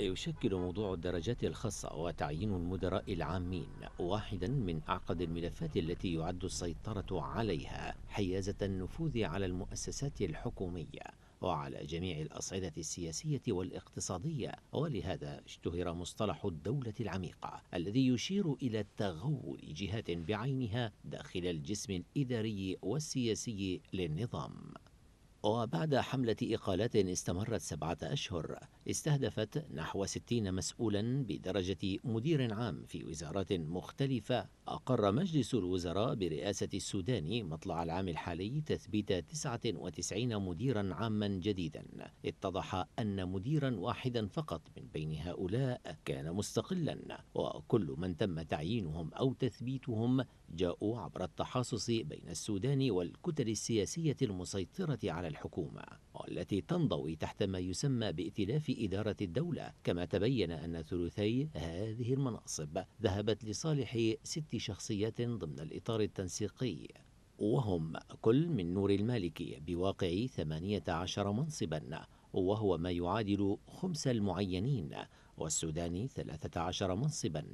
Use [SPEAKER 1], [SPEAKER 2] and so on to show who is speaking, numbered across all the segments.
[SPEAKER 1] يشكل موضوع الدرجات الخاصة وتعيين المدراء العامين واحدا من أعقد الملفات التي يعد السيطرة عليها حيازة النفوذ على المؤسسات الحكومية وعلى جميع الأصعدة السياسية والاقتصادية ولهذا اشتهر مصطلح الدولة العميقة الذي يشير إلى تغول جهات بعينها داخل الجسم الإداري والسياسي للنظام وبعد حملة إقالات استمرت سبعة أشهر استهدفت نحو ستين مسؤولا بدرجة مدير عام في وزارات مختلفة أقر مجلس الوزراء برئاسة السودان مطلع العام الحالي تثبيت 99 مديرا عاما جديدا اتضح أن مديرا واحدا فقط من بين هؤلاء كان مستقلا وكل من تم تعيينهم أو تثبيتهم جاءوا عبر التحاصص بين السودان والكتل السياسية المسيطرة على الحكومة والتي تنضوي تحت ما يسمى بائتلاف إدارة الدولة كما تبين أن ثلثي هذه المناصب ذهبت لصالح ست شخصيات ضمن الإطار التنسيقي وهم كل من نور المالكي بواقع 18 منصبا وهو ما يعادل خمس المعينين والسوداني 13 منصبا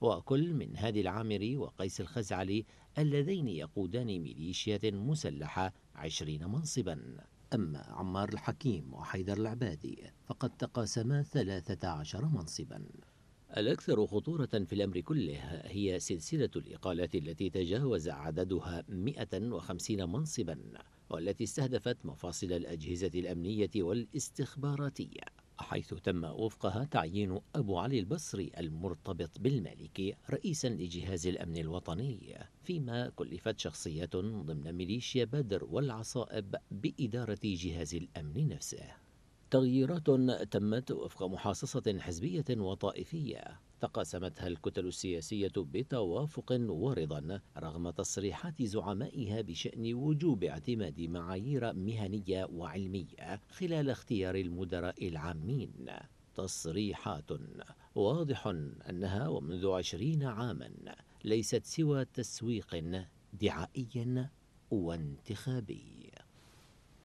[SPEAKER 1] وكل من هادي العامري وقيس الخزعلي اللذين يقودان ميليشيات مسلحة عشرين منصبا أما عمار الحكيم وحيدر العبادي فقد تقاسما ثلاثة عشر منصبا الأكثر خطورة في الأمر كله هي سلسلة الإقالات التي تجاوز عددها 150 منصبا والتي استهدفت مفاصل الأجهزة الأمنية والاستخباراتية حيث تم وفقها تعيين أبو علي البصري المرتبط بالمالكي رئيسا لجهاز الأمن الوطني فيما كلفت شخصيات ضمن ميليشيا بدر والعصائب بإدارة جهاز الأمن نفسه تغييرات تمت وفق محاصصة حزبية وطائفية تقاسمتها الكتل السياسية بتوافق ورضا رغم تصريحات زعمائها بشأن وجوب اعتماد معايير مهنية وعلمية خلال اختيار المدراء العامين تصريحات واضح أنها ومنذ عشرين عاما ليست سوى تسويق دعائي وانتخابي